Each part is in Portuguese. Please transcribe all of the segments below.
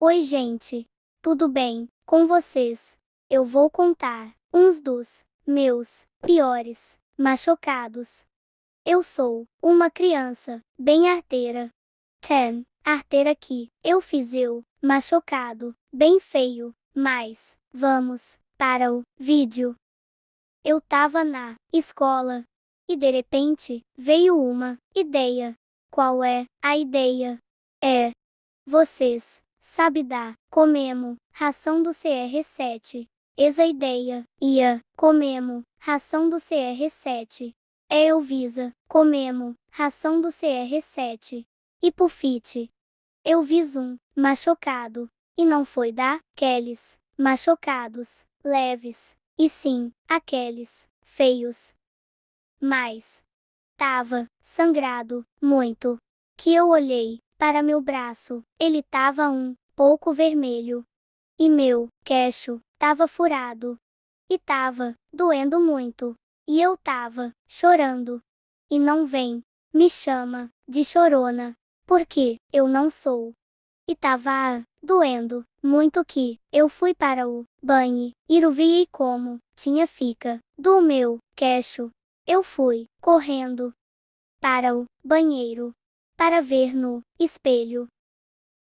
Oi, gente. Tudo bem com vocês? Eu vou contar uns dos meus piores machucados. Eu sou uma criança bem arteira. Ten, arteira que eu fiz eu machucado, bem feio, mas vamos para o vídeo. Eu tava na escola e de repente veio uma ideia. Qual é a ideia? É vocês sabe dar, comemo, ração do CR7. Essa ideia, ia, comemo, ração do CR7. É Elvisa, comemo, ração do CR7. E pufite. Eu vis um, machucado. E não foi da, aqueles, machucados, leves. E sim, aqueles, feios. Mas, tava, sangrado, muito. Que eu olhei, para meu braço. Ele tava um pouco vermelho. E meu queixo tava furado. E tava doendo muito. E eu tava chorando. E não vem, me chama de chorona, porque eu não sou. E tava ah, doendo muito que eu fui para o banho e o vi como tinha fica do meu queixo. Eu fui correndo para o banheiro para ver no espelho.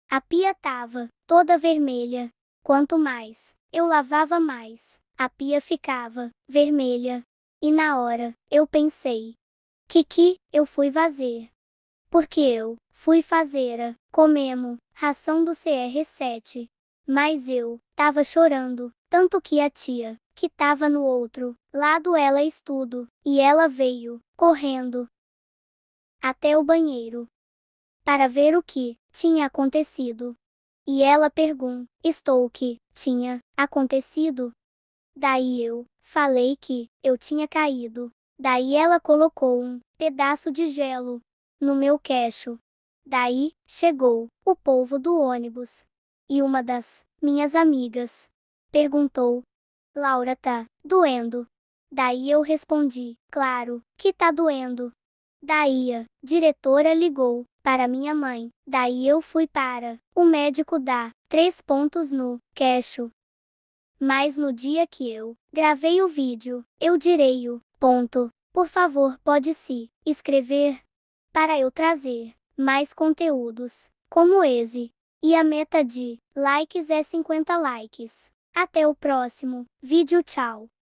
A pia tava toda vermelha. Quanto mais eu lavava mais, a pia ficava vermelha. E na hora, eu pensei: que que eu fui fazer? Porque eu fui fazer a comemo ração do CR7. Mas eu tava chorando, tanto que a tia, que tava no outro lado, ela estudo, e ela veio correndo até o banheiro para ver o que tinha acontecido. E ela perguntou: Estou o que tinha acontecido? Daí eu falei que eu tinha caído. Daí ela colocou um pedaço de gelo no meu queixo. Daí chegou o povo do ônibus. E uma das minhas amigas perguntou: Laura tá doendo? Daí eu respondi: Claro que tá doendo. Daí a diretora ligou para minha mãe. Daí eu fui para o médico dá três pontos no queixo. Mas no dia que eu gravei o vídeo, eu direi o ponto. Por favor, pode se escrever para eu trazer mais conteúdos como esse. E a meta de likes é 50 likes. Até o próximo vídeo, tchau.